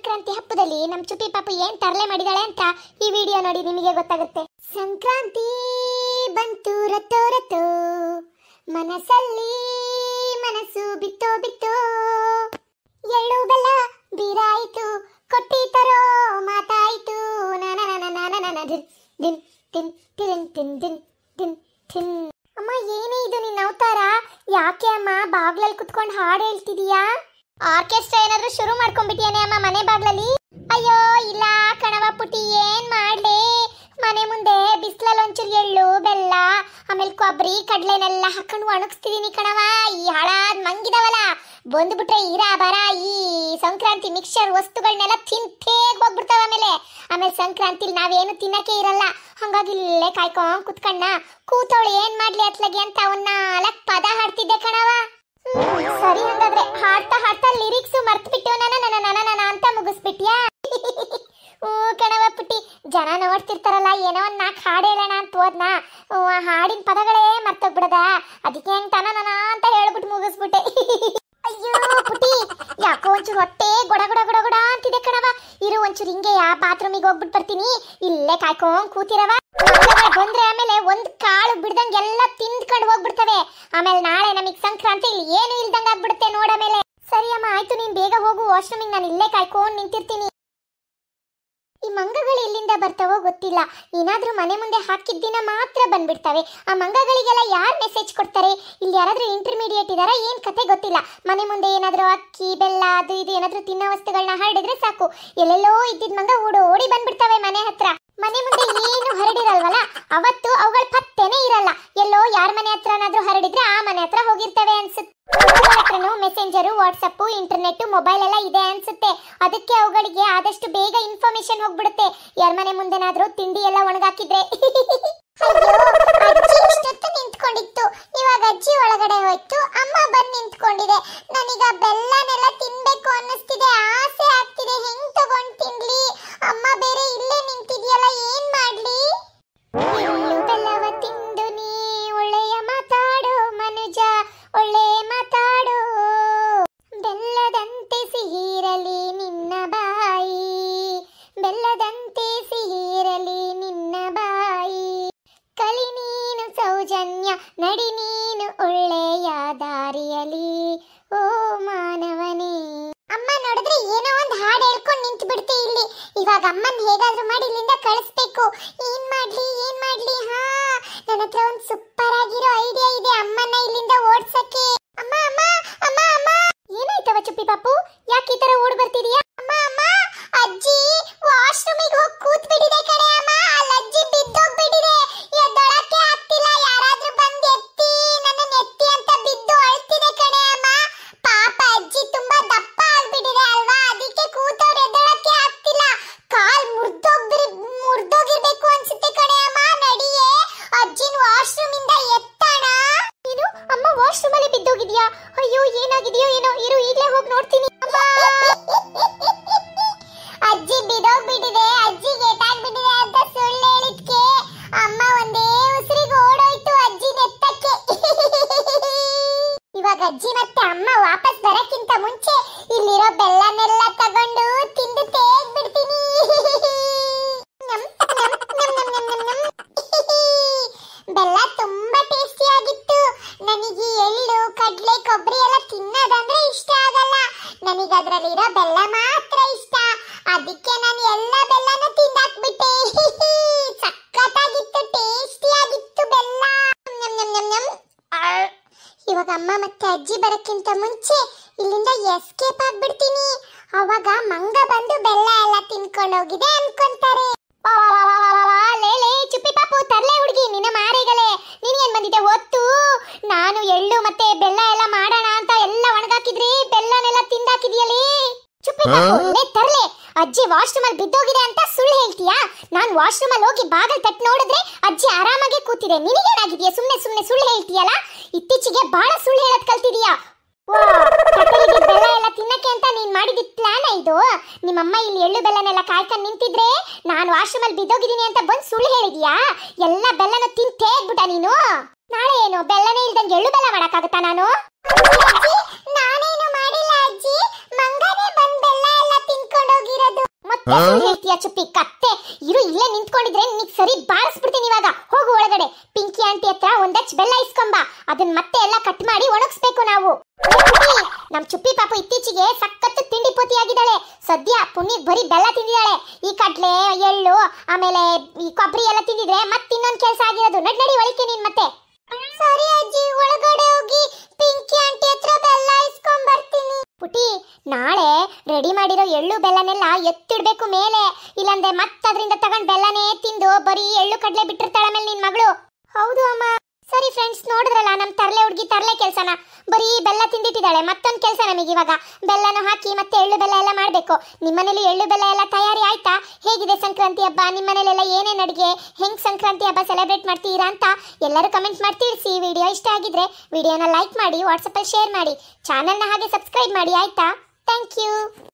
ಸಂಕ್ರಾಂತಿ ಹಬ್ಬದಲ್ಲಿ ನಮ್ ಚುಪಿ ಪಾಪ ಏನ್ ತರಲೆ ಮಾಡಿದಾಳೆ ಅಂತ ಈ ವಿಡಿಯೋ ನೋಡಿ ನಿಮಗೆ ಗೊತ್ತಾಗುತ್ತೆ ಸಂಕ್ರಾಂತಿ ಬಂತು ರತೋ ರತೋ ಮನಸ್ಸಲ್ಲಿ ಮನಸ್ಸು ಬಿತ್ತೋ ಬಿತ್ತೋ ಎಳ್ಳು ಬೆಲ್ಲ ಬೀರಾಯಿತು ಕೊಟ್ಟಿ ತರೋ ಮಾತಾಯಿತು ದಿನ್ ತಿನ್ ತಿನ್ ತಿನ್ ದಿನ್ ದಿನ್ ತಿನ್ ಅಮ್ಮ ಏನೇ ಇದು ನಿನ್ನ ಅವತಾರ ಯಾಕೆ ಅಮ್ಮ ಬಾಗ್ಲಲ್ಲಿ ಕುತ್ಕೊಂಡು ಹಾಡು ಹೇಳ್ತಿದೀಯಾ ಆರ್ಕೆಸ್ಟ್ರಾ ಏನಾದರೂ ಶುರು ಮಾಡ್ಕೊಂಡ್ಬಿಟ್ಟಿಯಾನೆ ಅಮ್ಮ ಮನೆ ಬಾಗ್ಲಲ್ಲಿ ಅಯ್ಯೋ ಇಲ್ಲ ಕಣವ ಪುಟಿ ಏನ್ ಮಾಡ್ಲಿ ಮನೆ ಮುಂದೆ ಬಿಸ್ಲಲ್ಲಿ ಒಂಚೂರು ಎಳ್ಳು ಬೆಲ್ಲ ಆಮೇಲೆ ಕೊಬ್ಬರಿ ಕಡಲೆನೆಲ್ಲ ಹಾಕೊಂಡು ಒಣಗಿಸ್ತಿದೀನಿ ಕಣವ ಈ ಹಳಾದ್ ಮಂಗಿದವಲ್ಲ ಬಂದ್ಬಿಟ್ರೆ ಇರ ಬರ ಈ ಸಂಕ್ರಾಂತಿ ಮಿಕ್ಸರ್ ವಸ್ತುಗಳನ್ನೆಲ್ಲ ತಿನ್ ಹೋಗ್ಬಿಡ್ತಾವ ಆಮೇಲೆ ಆಮೇಲೆ ಸಂಕ್ರಾಂತಿಲಿ ನಾವೇನು ತಿನ್ನಕ್ಕೆ ಇರಲ್ಲ ಹಂಗಾಗಿ ಇಲ್ಲೇ ಕಾಯ್ಕೊಂಡ್ ಕುತ್ಕಣ್ಣ ಕೂತವಳು ಏನ್ ಮಾಡ್ಲಿ ಅತ್ಲಗೆ ಅಂತ ಅವನ್ನ ಅಲಕ್ ಪದ ಹಾಡ್ತಿದ್ದೆ ಕಣವ ಸರಿ ಹಾಗಾದ್ರೆ ಹಾಡ್ತಾ ಹಾಡ್ತಾ ಲಿರಿಕ್ಸ್ ಮರ್ತ್ಬಿಟ್ಟು ನನ ನನ್ನ ನನ ಅಂತ ಮುಗಿಸ್ಬಿಟ್ಯಾ ಹ್ಞೂ ಕಣವ ಪುಟ್ಟಿ ಜನ ನೋಡ್ತಿರ್ತಾರಲ್ಲ ಏನೋ ಒಂದು ನಾಲ್ಕು ಹಾಡು ಹೇಳೋಣ ಅಂತ ಹೋದ್ನ ಹಾಡಿನ ಪದಗಳೇ ಮರ್ತೋಗ್ಬಿಡದ ಅದಕ್ಕೆ ಹೆಂಗೆ ತನ ನನ ಅಂತ ಹೇಳ್ಬಿಟ್ಟು ಮುಗಿಸ್ಬಿಟ್ಟೆ ಯಾಕೋ ಒಂಚೂರು ಹೊಟ್ಟೆ ಗೊಡ ಗೊಡ ಗೊಡ ಗೊಡ ಅಂತಿದೆ ಕಣವ ಇರು ಒಂಚೂರು ಹಿಂಗೆ ಯಾ ಬಾತ್ರೂಮಿಗೆ ಹೋಗ್ಬಿಟ್ಟು ಬರ್ತೀನಿ ಇಲ್ಲೇ ಕಾಯ್ಕೊಂಡ್ ಕೂತಿರವ ಬಂದ್ರೆ ಆಮೇಲೆ ಒಂದ್ ಕಾಳು ಬಿಡ್ದಂಗೆ ಎಲ್ಲ ತಿಂದ್ಕೊಂಡು ಹೋಗ್ಬಿಡ್ತವೆ ಆಮೇಲೆ ನಾಳೆ ನಮಗ್ ಸಂಕ್ರಾಂತಿ ಇಲ್ಲಿ ಏನು ಇಲ್ದಂಗ ಆಗ್ಬಿಡುತ್ತೆ ನೋಡ ಮೇಲೆ ಸರಿ ಅಮ್ಮ ಆಯ್ತು ನೀನ್ ಬೇಗ ಹೋಗು ವಾಶ್ರೂಮಿಗೆ ನಾನು ಇಲ್ಲೇ ಕಾಯ್ಕೊಂಡ್ ನಿಂತಿರ್ತೀನಿ ಮಂಗಗಳು ಎಲ್ಲಿಂದ ಬರ್ತಾವೋ ಗೊತ್ತಿಲ್ಲ ಏನಾದ್ರೂ ಮನೆ ಮುಂದೆ ಹಾಕಿದ್ದಿನ ಮಾತ್ರ ಬಂದ್ಬಿಡ್ತವೆ ಆ ಮಂಗಗಳಿಗೆಲ್ಲ ಯಾರು ಮೆಸೇಜ್ ಕೊಡ್ತಾರೆ ಇಲ್ಲಿ ಯಾರಾದರೂ ಇಂಟರ್ಮೀಡಿಯೇಟ್ ಇದಾರ ಏನು ಕತೆ ಗೊತ್ತಿಲ್ಲ ಮನೆ ಮುಂದೆ ಏನಾದರೂ ಅಕ್ಕಿ ಬೆಲ್ಲ ಅದು ಇದು ಏನಾದ್ರೂ ತಿನ್ನೋ ವಸ್ತುಗಳನ್ನ ಹರಡಿದ್ರೆ ಸಾಕು ಎಲ್ಲೆಲ್ಲೋ ಇದ್ದಿದ್ ಮಂಗ ಓಡಿ ಬಂದ್ಬಿಡ್ತವೆ ಮನೆ ಹತ್ರ ಮನೆ ಮುಂದೆ ಏನು ಹರಡಿರಲ್ವಲ್ಲ ಅವತ್ತು ಅವುಗಳ ಪತ್ತೆನೆ ಇರಲ್ಲ ಎಲ್ಲೋ ಯಾರ ಮನೆ ಹತ್ರನಾದ್ರೂ ಹರಡಿದ್ರೆ ಆ ಮನೆ ಹತ್ರ ಹೋಗಿರ್ತವೆ ಅನ್ಸುತ್ತೆ ಮೆಸೆಂಜರು ವಾಟ್ಸಪ್ಪು ಇಂಟರ್ನೆಟ್ ಮೊಬೈಲ್ ಎಲ್ಲ ಇದೆ ಅನ್ಸುತ್ತೆ ಅದಕ್ಕೆ ಅವುಗಳಿಗೆ ಆದಷ್ಟು ಬೇಗ ಇನ್ಫಾರ್ಮೇಶನ್ ಹೋಗ್ಬಿಡುತ್ತೆ ಯಾರ ಮನೆ ಮುಂದೆನಾದ್ರೂ ತಿಂಡಿ ಎಲ್ಲ ಒಣಗಾಕಿದ್ರೆ ಅಮ್ಮನ್ ಹೇಗಾದ್ರೂ ಮಾಡಿ ಇಲ್ಲಿಂದ ಕಳಿಸ್ಬೇಕು ಏನ್ ಮಾಡ್ಲಿ ಏನ್ ಮಾಡ್ಲಿ ಹಾ ನನ್ನ ಹತ್ರ ಒಂದ್ ಸೂಪರ್ ಆಗಿರೋ ಐಡಿಯಾ ಇದೆ ಅಮ್ಮನ್ನ ಇಲ್ಲಿಂದ ಓಡ್ಸಕ್ಕೆ ಅಮ್ಮ ಅಮ್ಮ ಅಮ್ಮ ಅಮ್ಮ ಏನಾಯ್ತವ ಚುಪ್ಪಿ ಪಾಪು ಯಾಕೆ ಈ ತರ ಓಡ್ ಬರ್ತಿದೀಯಾ ಅಮ್ಮ ಅಮ್ಮ ಅಜ್ಜಿ ವಾಶ್ರೂಮಿಗೆ ಹೋಗ್ ಇದೆಯಾ ಅಯ್ಯೋ ಏನಾಗಿದೆಯೋ ಏನೋ ಇರು ಈಗಲೇ ಹೋಗಿ ನೋಡ್ತೀನಿ ಅಜ್ಜಿ ಬಿಟ್ಟಿದೆ ಅಜ್ಜಿ ಬಿಡಿದೆ ಅಂತ ಸುಳ್ಳು ಹೇಳಿದ್ಕೆ ಅಮ್ಮ ಒಂದೇ ಉಸಿರಿಗೆ ಓಡೋಯ್ತು ಅಜ್ಜಿ ನೆತ್ತಕ್ಕೆ ಇವಾಗ ಅಜ್ಜಿ ಮತ್ತೆ ಅಮ್ಮ ವಾಪಸ್ ಬರಕ್ಕಿಂತ ಮುಂಚೆ ಇಲ್ಲಿರೋ ಬೆಲ್ಲನೆಲ್ಲ ತಗೊಂಡು ಅದರಲ್ಲಿ ಇರೋ ಬೆಲ್ಲ ಮಾತ್ರ ಇಷ್ಟ ಅದಕ್ಕೆ ನಾನು ಎಲ್ಲ ಬೆಲ್ಲನೂ ತಿಂದಾಕ್ಬಿಟ್ಟೆ ಸಖತ್ತಾಗಿತ್ತು ಟೇಸ್ಟಿ ಆಗಿತ್ತು ಬೆಲ್ಲ ನಮ್ ನಮ್ ಇವಾಗ ಅಮ್ಮ ಮತ್ತೆ ಅಜ್ಜಿ ಬರಕ್ಕಿಂತ ಮುಂಚೆ ಇಲ್ಲಿಂದ ಎಸ್ಕೇಪ್ ಆಗ್ಬಿಡ್ತೀನಿ ಅವಾಗ ಮಂಗ ಬಂದು ಬೆಲ್ಲ ಎಲ್ಲ ಹೋಗಿದೆ ಅನ್ಕೊಂತಾರೆ ತರಲೆ ಅಜ್ಜಿ ವಾಶ್ರೂಮ್ ಅಲ್ಲಿ ಬಿದ್ದೋಗಿದೆ ಅಂತ ಸುಳ್ಳು ಹೇಳ್ತೀಯಾ ನಾನು ವಾಶ್ರೂಮ್ ಅಲ್ಲಿ ಹೋಗಿ ಬಾಗಲ್ ತಟ್ಟಿ ನೋಡಿದ್ರೆ ಅಜ್ಜಿ ಆರಾಮಾಗಿ ಕೂತಿದೆ ನಿನಗೇನಾಗಿದೆಯಾ ಸುಮ್ಮನೆ ಸುಮ್ಮನೆ ಸುಳ್ಳು ಹೇಳ್ತೀಯಲ್ಲ ಇತ್ತೀಚೆಗೆ ಬಹಳ ಸುಳ್ಳು ಹೇಳೋದು ಕಲ್ತಿದೀಯಾ ಬೆಲ್ಲ ಎಲ್ಲ ತಿನ್ನಕ್ಕೆ ಅಂತ ನೀನ್ ಪ್ಲಾನ್ ಇದು ನಿಮ್ಮಮ್ಮ ಇಲ್ಲಿ ಎಳ್ಳು ಬೆಲ್ಲನೆಲ್ಲ ಕಾಯ್ಕೊಂಡು ನಿಂತಿದ್ರೆ ನಾನು ವಾಶ್ರೂಮ್ ಅಲ್ಲಿ ಬಿದ್ದೋಗಿದ್ದೀನಿ ಅಂತ ಬಂದು ಸುಳ್ಳು ಹೇಳಿದ್ಯಾ ಎಲ್ಲ ಬೆಲ್ಲನ ತಿನ್ ನೀನು ನಾಳೆ ಏನು ಬೆಲ್ಲನೇ ಇಲ್ದಂಗೆ ಎಳ್ಳು ಬೆಲ್ಲ ಮಾಡಕ್ಕಾಗತ್ತಾ ನಾನು ಹೇಳ್ತೀಯ ಚುಪ್ಪಿ ಕತ್ತೆ ಇರು ಇಲ್ಲೇ ನಿಂತ್ಕೊಂಡಿದ್ರೆ ನಿನಗೆ ಸರಿ ಬಿಡ್ತೀನಿ ಇವಾಗ ಹೋಗು ಒಳಗಡೆ ಪಿಂಕಿ ಆಂಟಿ ಹತ್ರ ಒಂದಚ್ ಬೆಲ್ಲ ಇಸ್ಕೊಂಬ ಅದನ್ನ ಮತ್ತೆ ಎಲ್ಲ ಕಟ್ ಮಾಡಿ ಒಣಗಿಸ್ಬೇಕು ನಾವು ನಮ್ ಚುಪ್ಪಿ ಪಾಪು ಇತ್ತೀಚೆಗೆ ಸಖತ್ ತಿಂಡಿ ಪೋತಿ ಆಗಿದ್ದಾಳೆ ಸದ್ಯ ಪುನೀತ್ ಬರೀ ಬೆಲ್ಲ ತಿಂದಿದ್ದಾಳೆ ಈ ಕಡ್ಲೆ ಎಳ್ಳು ಆಮೇಲೆ ಈ ಕೊಬ್ಬರಿ ಎಲ್ಲ ತಿಂದಿದ್ರೆ ಮತ್ತೆ ಇನ್ನೊಂದು ಕೆಲಸ ಆಗಿರೋದು ನಡ್ ನಡಿ ಒಳಿಕೆ ನೀನ್ ಮತ್ತೆ ಸರಿ ಅಜ್ಜಿ ಒಳಗೆ ನಾಳೆ ರೆಡಿ ಮಾಡಿರೋ ಎಳ್ಳು ಬೆಲ್ಲನೆಲ್ಲ ಎತ್ತಿಡ್ಬೇಕು ಮೇಲೆ ಇಲ್ಲಾಂದ್ರೆ ಮತ್ತೆ ಅದರಿಂದ ತಗೊಂಡ್ ಬೆಲ್ಲನೇ ತಿಂದು ಬರೀ ಎಳ್ಳು ಕಡಲೆ ಬಿಟ್ಟಿರ್ತಾಳೆ ಮೇಲೆ ನಿನ್ ಮಗಳು ಹೌದು ಅಮ್ಮ ಸರಿ ಫ್ರೆಂಡ್ಸ್ ನೋಡಿದ್ರಲ್ಲ ನಮ್ ತರಲೆ ಮಾಡ್ತಾಳೆ ಮತ್ತೊಂದು ಕೆಲಸ ನಮಗೆ ಇವಾಗ ಬೆಲ್ಲನೂ ಹಾಕಿ ಮತ್ತೆ ಎಳ್ಳು ಬೆಲ್ಲ ಎಲ್ಲ ಮಾಡಬೇಕು ನಿಮ್ಮನೇಲಿ ಎಳ್ಳು ಬೆಲ್ಲ ಎಲ್ಲ ತಯಾರಿ ಆಯ್ತಾ ಹೇಗಿದೆ ಸಂಕ್ರಾಂತಿ ಹಬ್ಬ ನಿಮ್ಮನೇಲೆಲ್ಲ ಏನೇನು ಅಡುಗೆ ಹೆಂಗೆ ಸಂಕ್ರಾಂತಿ ಹಬ್ಬ ಸೆಲೆಬ್ರೇಟ್ ಮಾಡ್ತೀರಾ ಅಂತ ಎಲ್ಲರೂ ಕಮೆಂಟ್ ಮಾಡಿ ತಿಳಿಸಿ ವಿಡಿಯೋ ಇಷ್ಟ ಆಗಿದ್ರೆ ವಿಡಿಯೋನ ಲೈಕ್ ಮಾಡಿ ವಾಟ್ಸಪ್ಪಲ್ಲಿ ಶೇರ್ ಮಾಡಿ ಚಾನಲ್ನ ಹಾಗೆ ಸಬ್ಸ್ಕ್ರೈಬ್ ಮಾಡಿ ಆಯ್ತಾ ಥ್ಯಾಂಕ್ ಯು